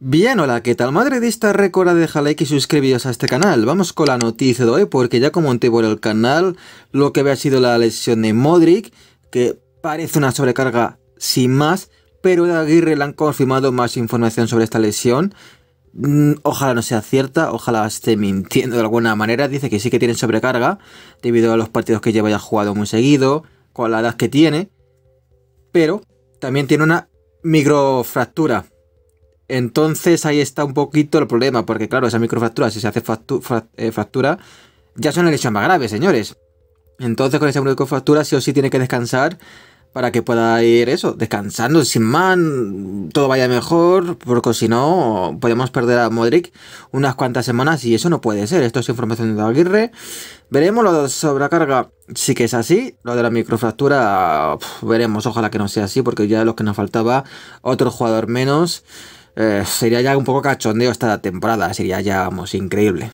Bien, hola, ¿qué tal? Madridista, recuerda dejar like y suscribiros a este canal. Vamos con la noticia de hoy, porque ya comenté por el canal lo que había sido la lesión de Modric, que parece una sobrecarga sin más, pero de Aguirre le han confirmado más información sobre esta lesión. Mm, ojalá no sea cierta, ojalá esté mintiendo de alguna manera. Dice que sí que tiene sobrecarga, debido a los partidos que lleva ya jugado muy seguido, con la edad que tiene, pero también tiene una microfractura entonces ahí está un poquito el problema, porque claro, esa microfractura, si se hace fractura, eh, ya son una más grave, señores. Entonces con esa microfractura sí o sí tiene que descansar para que pueda ir eso, descansando sin man, todo vaya mejor, porque si no podemos perder a Modric unas cuantas semanas y eso no puede ser. Esto es información de Aguirre. Veremos lo de sobrecarga, sí que es así, lo de la microfractura, veremos, ojalá que no sea así, porque ya lo que nos faltaba, otro jugador menos. Eh, sería ya un poco cachondeo esta temporada, sería ya, vamos, increíble.